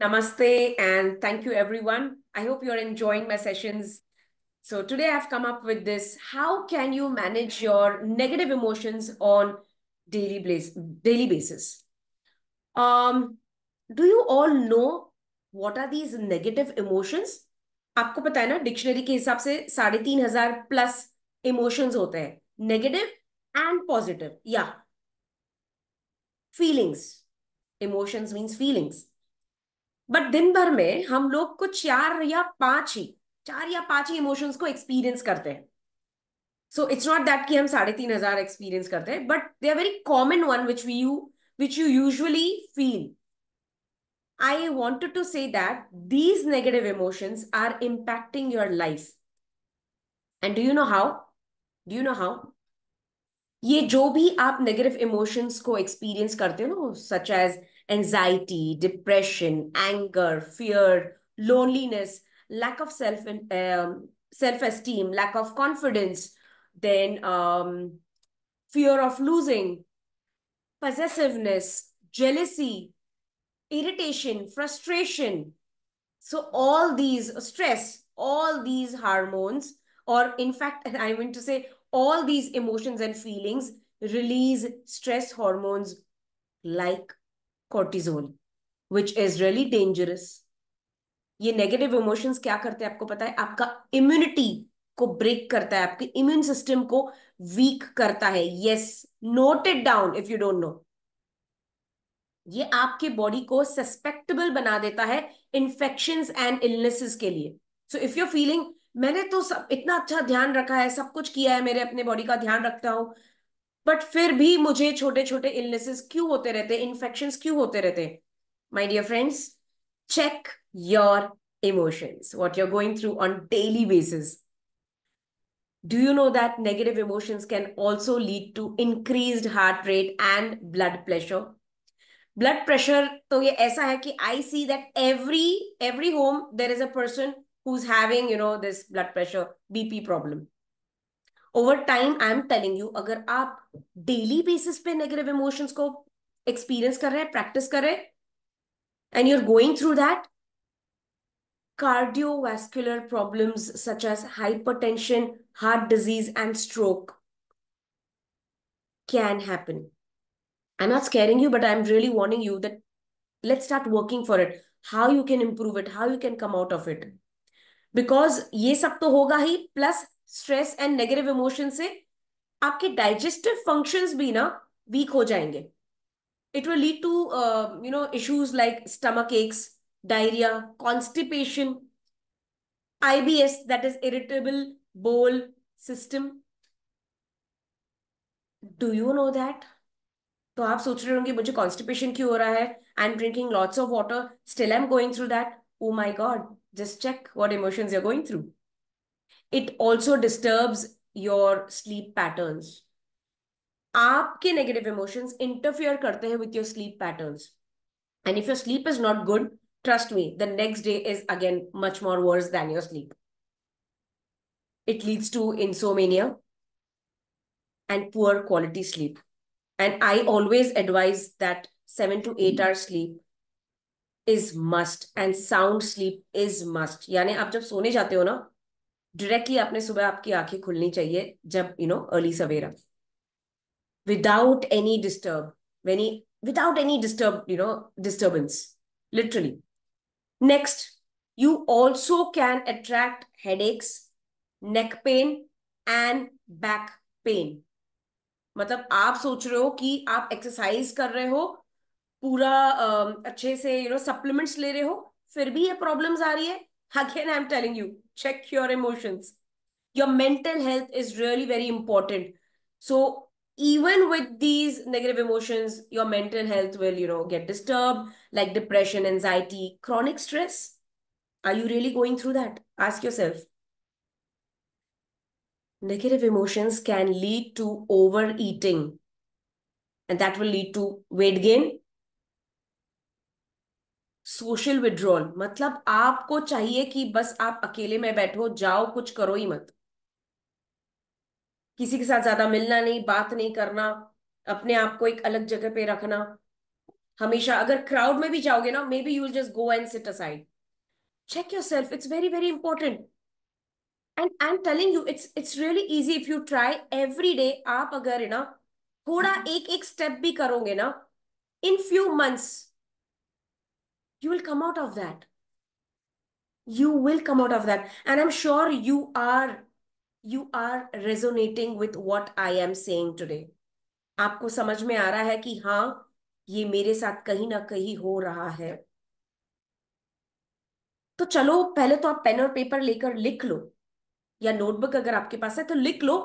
Namaste and thank you everyone. I hope you're enjoying my sessions. So today I've come up with this, how can you manage your negative emotions on daily, daily basis? Um, do you all know what are these negative emotions? आपको पता है ना dictionary के हिसाब से साढ़े तीन हजार प्लस इमोशंस होते हैं नेगेटिव एंड पॉजिटिव या feelings emotions means feelings but दिन भर में हम लोग को चार या पांच ही चार या पांच ही इमोशंस को एक्सपीरियंस करते हैं सो इट्स नॉट दैट कि हम साढ़े तीन हजार एक्सपीरियंस करते हैं but they are very common one which we you which you usually feel I want to say that these negative emotions are impacting your life and do you know how do you know how ये जो भी आप negative emotions को experience करते हो ना such as anxiety, depression, anger, fear, loneliness, lack of self um, self esteem, lack of confidence, then um, fear of losing, possessiveness, jealousy, irritation, frustration. So all these stress, all these hormones, or in fact, I going to say, all these emotions and feelings release stress hormones like cortisol, which is really dangerous ये negative emotions क्या करते हैं आपको पता है आपका immunity को break करता है आपके इम्यून सिस्टम को वीक करता है yes note it down if you don't know ये आपके बॉडी को सस्पेक्टेबल बना देता है इन्फेक्शन एंड इलनेसेस के लिए सो इफ यू फीलिंग मैंने तो सब इतना अच्छा ध्यान रखा है सब कुछ किया है मेरे अपने बॉडी का ध्यान रखता हूं बट फिर भी मुझे छोटे छोटे इलनेसेस क्यों होते रहते इन्फेक्शन क्यों होते रहते my dear friends check your emotions, what you're going through on daily basis. Do you know that negative emotions can also lead to increased heart rate and blood pressure? Blood pressure तो ये ऐसा है कि I see that every every home there is a person who's having you know this blood pressure BP problem. Over time, I am telling you, अगर आप daily basis पे negative emotions को experience practice, रहे हैं practice कर रहे and you cardiovascular problems such as hypertension heart disease and stroke can happen i'm not scaring you but i'm really warning you that let's start working for it how you can improve it how you can come out of it because ये सब तो होगा ही plus stress and negative emotion से आपके digestive function भी ना weak हो जाएंगे it will lead to you know issues like stomach aches diarrhoea constipation as that is irritable bowel system do you know that तो आप सोच रहे होंगे मुझे कॉन्स्टिपेशन क्यों हो रहा है I am drinking lots of water still I am going through that oh my God just check what emotions you're going through. It also disturbs your sleep patterns. आपके negative emotions interfere with your sleep patterns. And if your sleep is not good, trust me, the next day is again much more worse than your sleep. It leads to insomnia and poor quality sleep. And I always advise that seven to eight hours sleep is must and sound sleep is must यानी आप जब सोने जाते हो ना directly आपने सुबह आपकी आंखें खुलनी चाहिए जब यू नो अर्ली सवेरा without any disturb any without any disturb you know disturbance literally next you also can attract head aches neck pain and back pain मतलब आप सोच रहे हो कि आप एक्सरसाइज कर रहे हो पूरा अच्छे से यू नो सप्लीमेंट्स ले रहे हो फिर भी ये प्रॉब्लम्स आ रही है again I am telling you check your emotions your mental health is really very important so even with these negative emotions your mental health will you know get disturbed like depression anxiety chronic stress are you really going through that ask yourself negative emotions can lead to overeating and that will lead to weight gain social withdrawal मतलब आपको चाहिए कि बस आप अकेले में बैठो जाओ कुछ करो ही मत किसी के साथ ज्यादा मिलना नहीं बात नहीं करना अपने आप को एक अलग जगह पे रखना हमेशा अगर क्राउड में भी जाओगे ना maybe you'll just go and sit aside check yourself it's very very important and I am telling you it's it's really easy if you try every day आप अगर ना थोड़ा हम्म। एक एक स्टेप भी करोगे ना in few months you will come out of that you will come out of that and i'm sure you are you are resonating with what i am saying today आपको समझ में आ रहा है कि हाँ ये मेरे साथ कहीं ना कहीं हो रहा है तो चलो पहले तो आप पेन और पेपर लेकर लिख लो या नोटबुक अगर आपके पास है तो लिख लो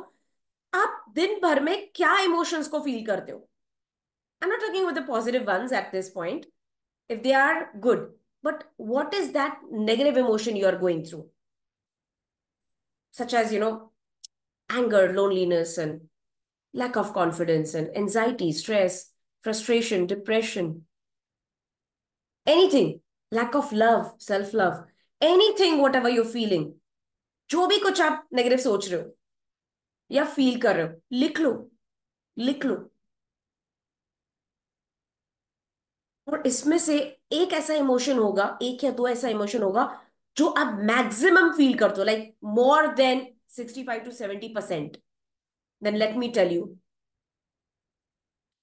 आप दिन भर में क्या इमोशंस को फील करते हो I not talking with positive ones at this point if they are good but what is that negative emotion you are going through such as you know anger loneliness and lack of confidence and anxiety stress frustration depression anything lack of love self love anything whatever you're feeling जो भी कुछ आप negative सोच रहे हो या feel कर रहे हो लिख लो लिख लो और इसमें से एक ऐसा इमोशन होगा एक या दो ऐसा इमोशन होगा जो आप मैक्सिमम फील करते हो like more than sixty five to seventy percent then let me tell you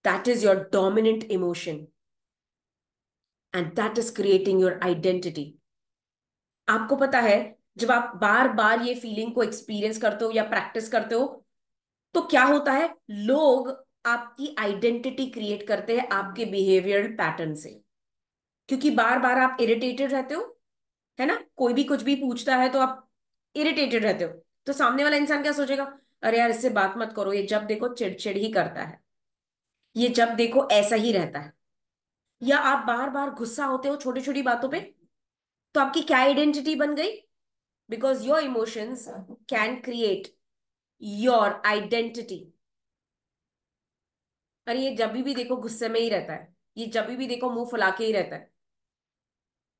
that is your dominant emotion and that is creating your identity आपको पता है जब आप बार बार ये फीलिंग को एक्सपीरियंस करते हो या प्रैक्टिस करते हो तो क्या होता है लोग आपकी आइडेंटिटी क्रिएट करते हैं आपके बिहेवियर पैटर्न से क्योंकि बार बार आप इरिटेटेड रहते हो है ना कोई भी कुछ भी पूछता है तो आप इरिटेटेड रहते हो तो सामने वाला इंसान क्या सोचेगा अरे यार इससे बात मत करो ये जब देखो चिड़चिड़ ही करता है ये जब देखो ऐसा ही रहता है या आप बार बार गुस्सा होते हो छोटी छोटी बातों पे तो आपकी क्या आइडेंटिटी बन गई because your emotions can create your identity अरे ये जब भी देखो गुस्से में ही रहता है ये जब भी देखो मुंह फुला के ही रहता है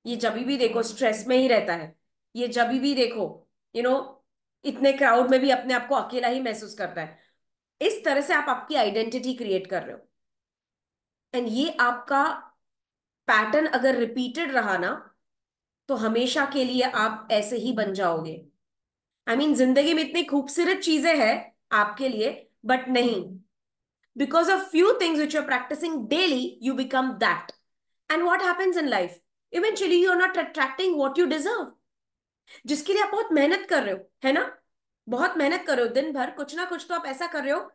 ये जब भी देखो स्ट्रेस में ही रहता है ये जब भी देखो यू you नो know, इतने क्राउड में भी अपने आप को अकेला ही महसूस करता है इस तरह से आप आपकी आइडेंटिटी क्रिएट कर रहे हो एंड ये आपका पैटर्न अगर रिपीटेड रहा ना तो हमेशा के लिए आप ऐसे ही बन जाओगे आई I मीन mean, जिंदगी में इतनी खूबसूरत चीजें हैं आपके लिए बट नहीं Because of few things which you're practicing daily, you become that. And what happens in life? Eventually, you're not attracting what you deserve. जिसके लिए आप बहुत मेहनत कर रहे हो है ना बहुत मेहनत कर रहे हो दिन भर कुछ ना कुछ तो आप ऐसा कर रहे हो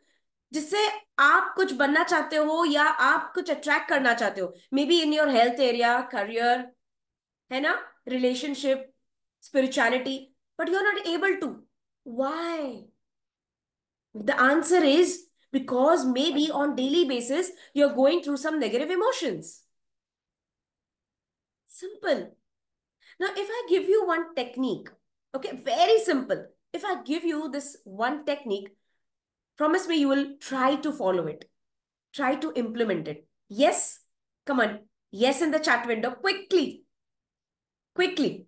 जिससे आप कुछ बनना चाहते हो या आप कुछ अट्रैक्ट करना चाहते हो maybe in your health area career है ना relationship spirituality but you are not able to why the answer is because maybe on daily basis you're going through some negative emotions simple now if i give you one technique okay very simple if i give you this one technique promise me you will try to follow it try to implement it yes come on yes in the chat window quickly quickly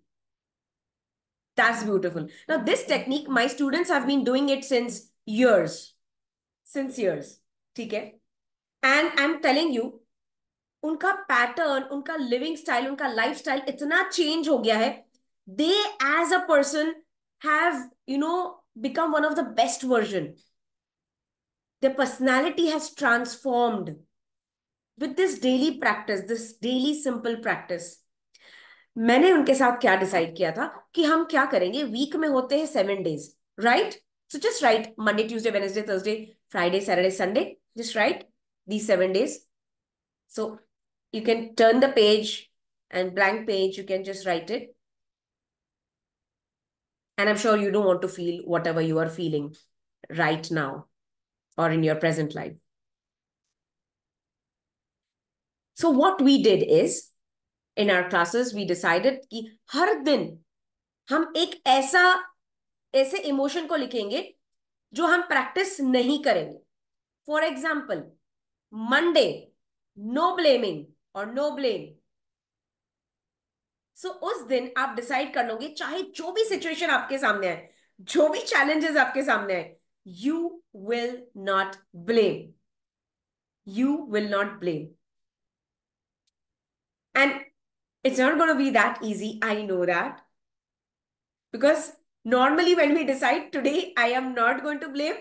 that's beautiful now this technique my students have been doing it since years since years ठीक है and I am telling you उनका pattern उनका living style उनका life style इतना change हो गया है they as a person have you know become one of the best version the personality has transformed with this daily practice this daily simple practice मैंने उनके साथ क्या डिसाइड किया था कि हम क्या करेंगे वीक में होते हैं seven days right so just write Monday Tuesday Wednesday Thursday Friday, Saturday, Sunday. Just write these seven days. So you can turn the page and blank page, you can just write it. And I'm sure you don't want to feel whatever you are feeling right now or in your present life. So what we did is, in our classes, we decided कि हर दिन हम एक ऐसा ऐसे emotion को जो हम practice नहीं करेंगे for example Monday no blaming और नो ब्लेम सो उस दिन आप डिसाइड कर लोगे चाहे जो भी सिचुएशन आपके सामने आए जो भी चैलेंजेस आपके सामने आए you will not blame you will not blame and it's not going to be that easy. I know that. Normally when we decide today I am not going to blame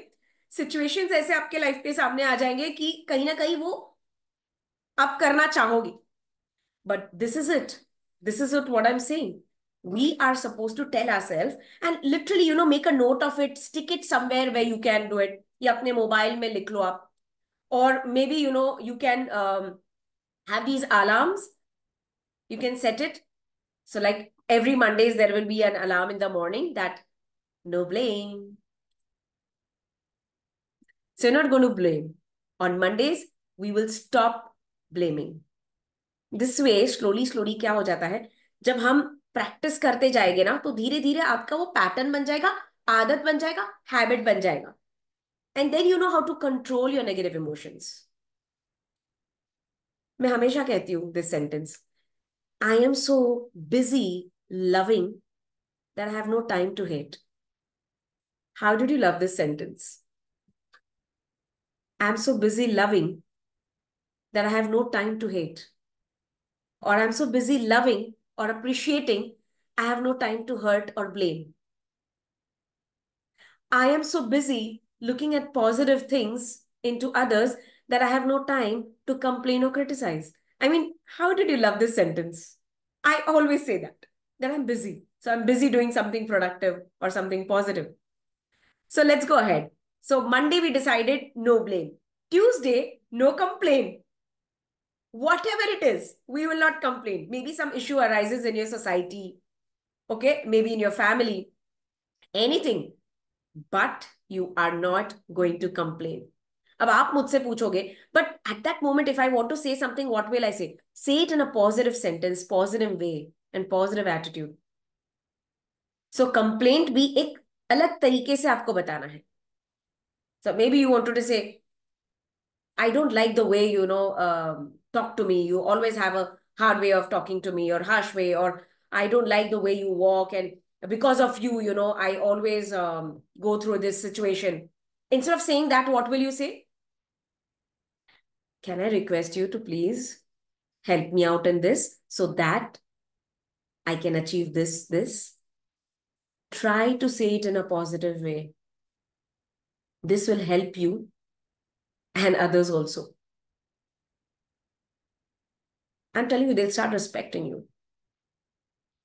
situation ऐसे आपके life के सामने आ जाएंगे कि कहीं ना कहीं वो आप करना चाहोगे but this is it this is it what I am saying we are supposed to tell ourselves and literally you know make a note of it stick it somewhere where you can do it या अपने mobile में लिख लो आप और maybe you know you can have these alarms you can set it so like every Mondays there will be an alarm in the morning that no blame. So you're not going to blame. On Mondays, we will stop blaming. This way, slowly, slowly, kya ho jata hai? Jab hum practice karte jayenge na, to dhire dhire aapka wo pattern ban jayega, aadat ban jayega, habit ban jayega. And then you know how to control your negative emotions. मैं हमेशा कहती हूँ this sentence I am so busy loving that I have no time to hate. How did you love this sentence? I'm so busy loving that I have no time to hate. Or I'm so busy loving or appreciating, I have no time to hurt or blame. I am so busy looking at positive things into others that I have no time to complain or criticize. I mean, how did you love this sentence? I always say that. Then I'm busy. So I'm busy doing something productive or something positive. So let's go ahead. So Monday, we decided no blame. Tuesday, no complain. Whatever it is, we will not complain. Maybe some issue arises in your society, okay? Maybe in your family, anything. But you are not going to complain. But at that moment, if I want to say something, what will I say? Say it in a positive sentence, positive way. And positive attitude. So complaint be एक अलग तरीके से आपको बताना है so maybe you want to say I don't like the way you know talk to me you hard way of talking to me or harsh way or i don't like the way you walk and because of you you know i always um, go through this situation instead of saying that what will you say can i request you to please help me out in this so that I can achieve this, this. Try to say it in a positive way. This will help you and others also. I'm telling you, they'll start respecting you.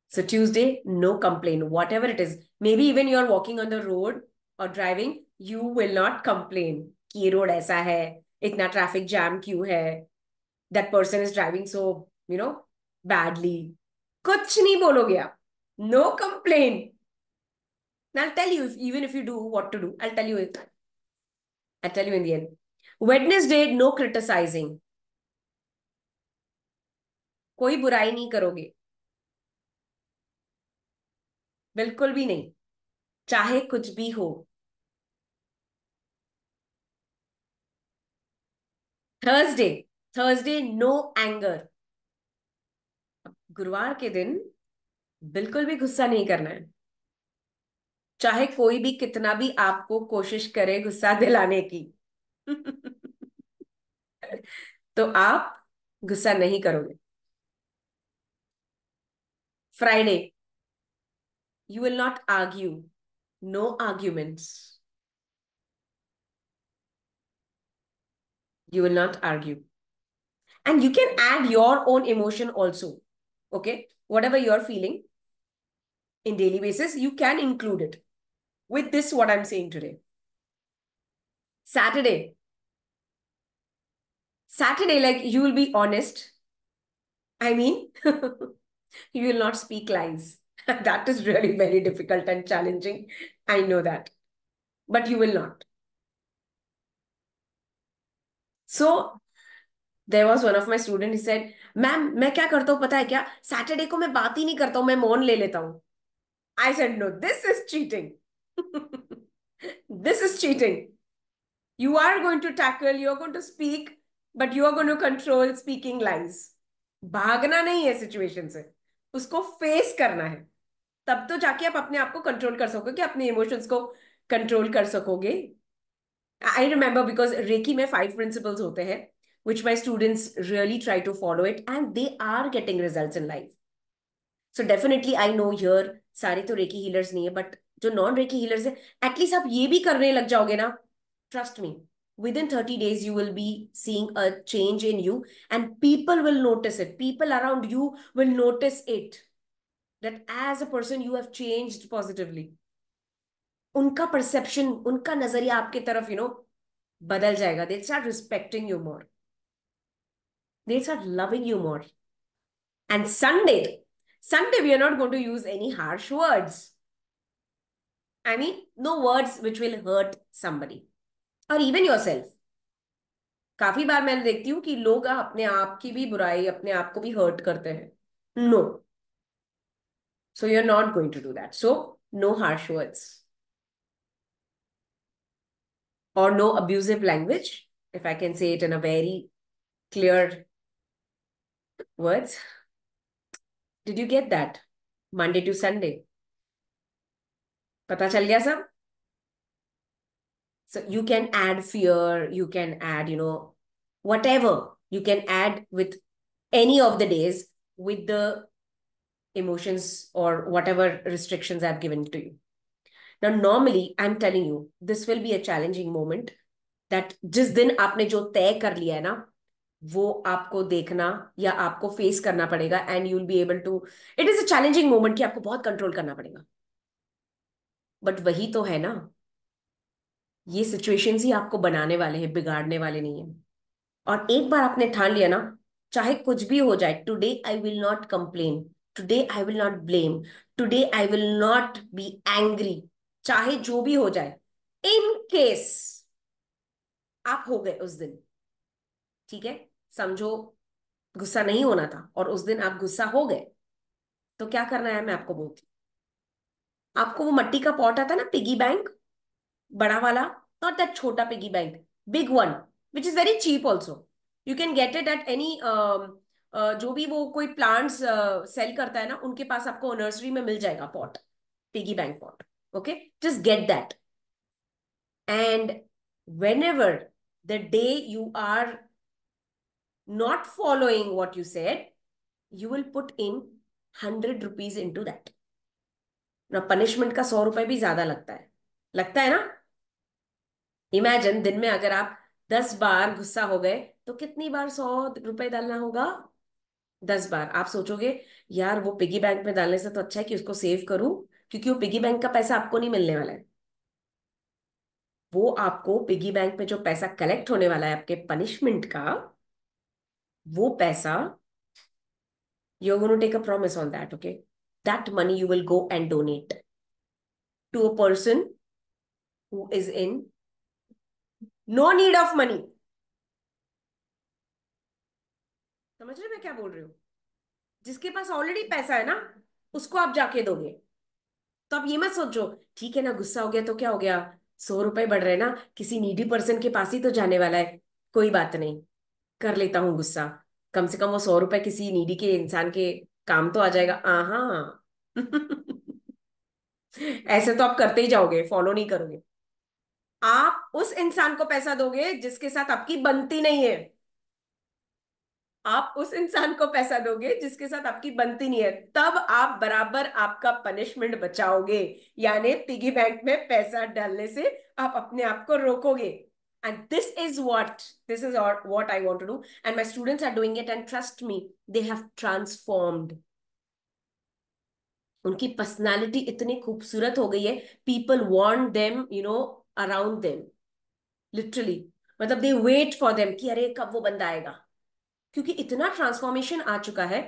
So, Tuesday, no complaint, whatever it is. Maybe even you're walking on the road or driving, you will not complain. Ki road aisa hai, itna traffic jam queue hai, that person is driving so, you know, badly. कुछ नहीं बोलोगे आप no complain I tell you even if you do what to do I tell you it I tell you in the end Wednesday no criticising कोई बुराई नहीं करोगे बिल्कुल भी नहीं चाहे कुछ भी हो थर्सडे थर्सडे नो एंगर गुरुवार के दिन बिल्कुल भी गुस्सा नहीं करना है चाहे कोई भी कितना भी आपको कोशिश करे गुस्सा दिलाने की तो आप गुस्सा नहीं करोगे Friday you will not argue no arguments you will not argue and you can add your own emotion also okay whatever you're feeling in daily basis you can include it with this what i'm saying today saturday saturday like you will be honest i mean you will not speak lies that is really very difficult and challenging i know that but you will not so there was one of my student he said ma'am मैं क्या करता हूँ पता है क्या Saturday को मैं बात ही नहीं करता हूं मैं मौन ले लेता हूँ I said no this is cheating this is cheating you are going to tackle you are going to speak but you are going to control speaking lies. भागना नहीं है सिचुएशन से उसको फेस करना है तब तो जाके आप अपने आप को कंट्रोल कर सकोगे अपने इमोशंस को कंट्रोल कर सकोगे आई रिमेंबर बिकॉज रेकी में फाइव प्रिंसिपल्स होते हैं which my students really try to follow it and they are getting results in life. So definitely I know here, sare to Reiki healers nahi hai, but jo non-Reiki healers at least aap ye bhi karne lag na, trust me, within 30 days you will be seeing a change in you and people will notice it. People around you will notice it. That as a person you have changed positively. Unka perception, unka nazariya aapke taraf, you know, badal jayega. They start respecting you more they'll start loving you more. And Sunday, Sunday, we are not going to use any harsh words. I mean, no words which will hurt somebody or even yourself. काफी बार मैं देखती हूँ कि लोग अपने आप की भी बुराई अपने आप को भी हर्ट करते हैं no so you are not going to do that so no harsh words और no abusive language if I can say it in a very clear words. Did you get that? Monday to Sunday. Pata chal gaya sab? So you can add fear, you can add, you know, whatever. You can add with any of the days with the emotions or whatever restrictions I've given to you. Now, normally, I'm telling you, this will be a challenging moment that जिस दिन आपने जो तय कर लिया ना वो आपको देखना या आपको फेस करना पड़ेगा and you will be able to it is a challenging moment कि आपको बहुत कंट्रोल करना पड़ेगा बट वही तो है ना ये सिचुएशन ही आपको बनाने वाले हैं बिगाड़ने वाले नहीं है और एक बार आपने ठान लिया ना चाहे कुछ भी हो जाए today I will not complain today I will not blame today I will not be angry चाहे जो भी हो जाए इन केस आप हो गए उस दिन ठीक है समझो गुस्सा नहीं होना था और उस दिन आप गुस्सा हो गए तो क्या करना है मैं आपको बोलती आपको वो मट्टी का पॉट आता ना पिगी बैंक बड़ा वाला नॉट दैट छोटा piggy bank big one which is very cheap also you can get it at any जो भी वो कोई प्लांट्स सेल uh, करता है ना उनके पास आपको नर्सरी में मिल जाएगा pot piggy bank pot okay just get that and whenever the day you are not following what you said, you will put in hundred rupees into that ना punishment का सौ रुपए भी ज्यादा लगता है लगता है ना इमेजिन दिन में अगर आप दस बार गुस्सा हो गए तो कितनी बार सौ रुपए डालना होगा दस बार आप सोचोगे यार वो पिगी बैंक में डालने से तो अच्छा है कि उसको सेव करूं क्योंकि वो पिगी बैंक का पैसा आपको नहीं मिलने वाला है वो आपको पिगी बैंक में जो पैसा कलेक्ट होने वाला है आपके पनिशमेंट का वो पैसा यू वो know take a promise on that okay that money you will go and donate to a person who is in no need of money समझ रहे मैं क्या बोल रही हूं जिसके पास ऑलरेडी पैसा है ना उसको आप जाके दोगे तो आप ये मत सोचो ठीक है ना गुस्सा हो गया तो क्या हो गया सौ रुपए बढ़ रहे ना किसी नीडी पर्सन के पास ही तो जाने वाला है कोई बात नहीं कर लेता हूँ गुस्सा कम से कम वो सौ रुपए किसी नीडी के इंसान के काम तो आ जाएगा हाँ ऐसे तो आप करते ही जाओगे फॉलो नहीं करोगे आप उस इंसान को पैसा दोगे जिसके साथ आपकी बनती नहीं है आप उस इंसान को पैसा दोगे जिसके साथ आपकी बनती नहीं है तब आप बराबर आपका पनिशमेंट बचाओगे यानी पिगी बैंक में पैसा डालने से आप अपने आप को रोकोगे and this is what this is our, what i want to do and my students are doing it and trust me they have transformed उनकी पर्सनालिटी इतनी खूबसूरत हो गई है people want them you know around them literally मतलब they wait for them कि अरे कब वो बंदा आएगा क्योंकि इतना ट्रांसफॉर्मेशन आ चुका है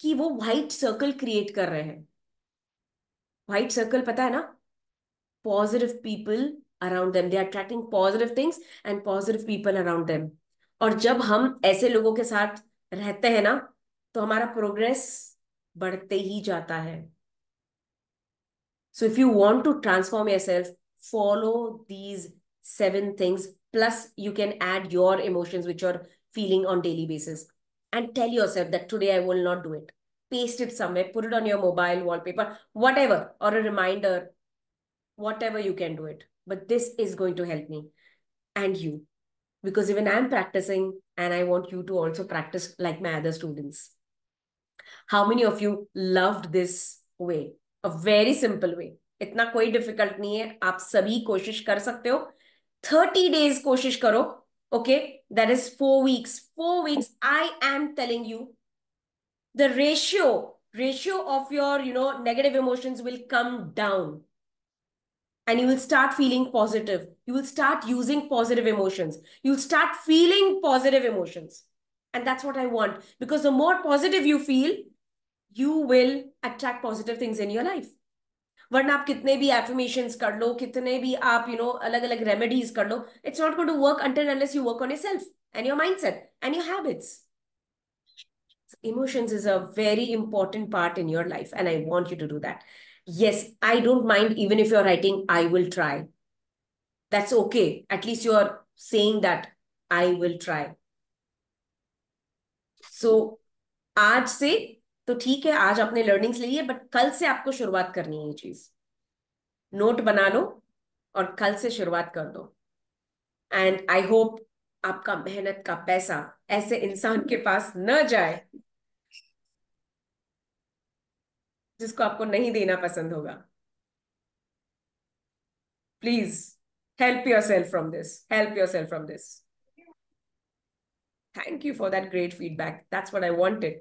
कि वो व्हाइट सर्कल क्रिएट कर रहे हैं व्हाइट सर्कल पता है ना positive people around them they are attracting positive things and positive people around them और जब हम ऐसे लोगों के साथ रहते हैं ना तो हमारा प्रोग्रेस बढ़ते ही जाता है so if you want to transform yourself follow these seven things plus you can add your emotions which are feeling on daily basis and tell yourself that today I will not do it. Paste it somewhere, put it on your mobile wallpaper, whatever, or a reminder, whatever you can do it. but this is going to help me and you because even i'm practicing and i want you to also practice like my other students how many of you loved this way a very simple way इतना कोई difficult नहीं है आप सभी कोशिश कर सकते हो थर्टी डेज कोशिश करो okay that is four weeks four weeks I am telling you the ratio ratio of your you know negative emotions will come down and you will start feeling positive. You will start using positive emotions. You'll start feeling positive emotions. And that's what I want because the more positive you feel, you will attract positive things in your life. वरना आप कितने भी affirmations कर लो कितने भी आप you know अलग अलग रेमेडीज कर लो it's not going to work until unless you work on yourself and your mindset and emotions is a very important part in your life and i want you to do that yes i don't mind even if you're writing i will try that's okay at least you're saying that i will try so आज से तो ठीक है आज आपने learnings ली है but कल से आपको शुरुआत करनी है ये चीज नोट बना लो और कल से शुरुआत कर दो एंड आई होप आपका मेहनत का पैसा ऐसे इंसान के पास न जाए जिसको आपको नहीं देना पसंद होगा please help yourself from this help yourself from this thank you for that great feedback that's what i wanted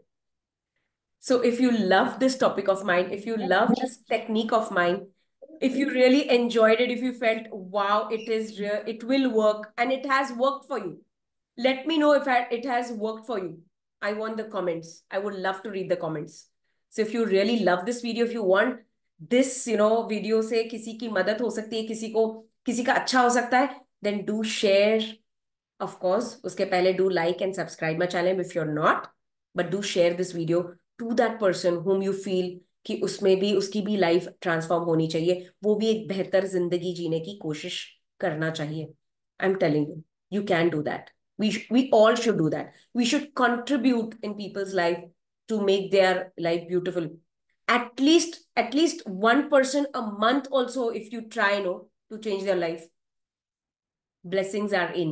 so if you love this topic of mine if you love this technique of mine if you really enjoyed it if you felt wow it is real it will work and it has worked for you let me know if it has worked for you i want the comments i would love to read the comments so if you really love this video if you want this you know video से किसी की मदद हो सकती है किसी को किसी का अच्छा हो सकता है देन डू शेयर ऑफकोर्स उसके पहले do like and subscribe my channel if you are not but do share this video to that person whom you feel कि उसमें भी उसकी भी लाइफ ट्रांसफॉर्म होनी चाहिए वो भी एक बेहतर जिंदगी जीने की कोशिश करना चाहिए I am telling you you can do that we we all should do that we should contribute in people's life to make their life beautiful at least at least one person a month also if you try you know to change their life blessings are in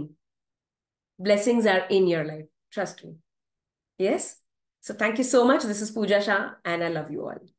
blessings are in your life trust me yes so thank you so much this is pooja shah and i love you all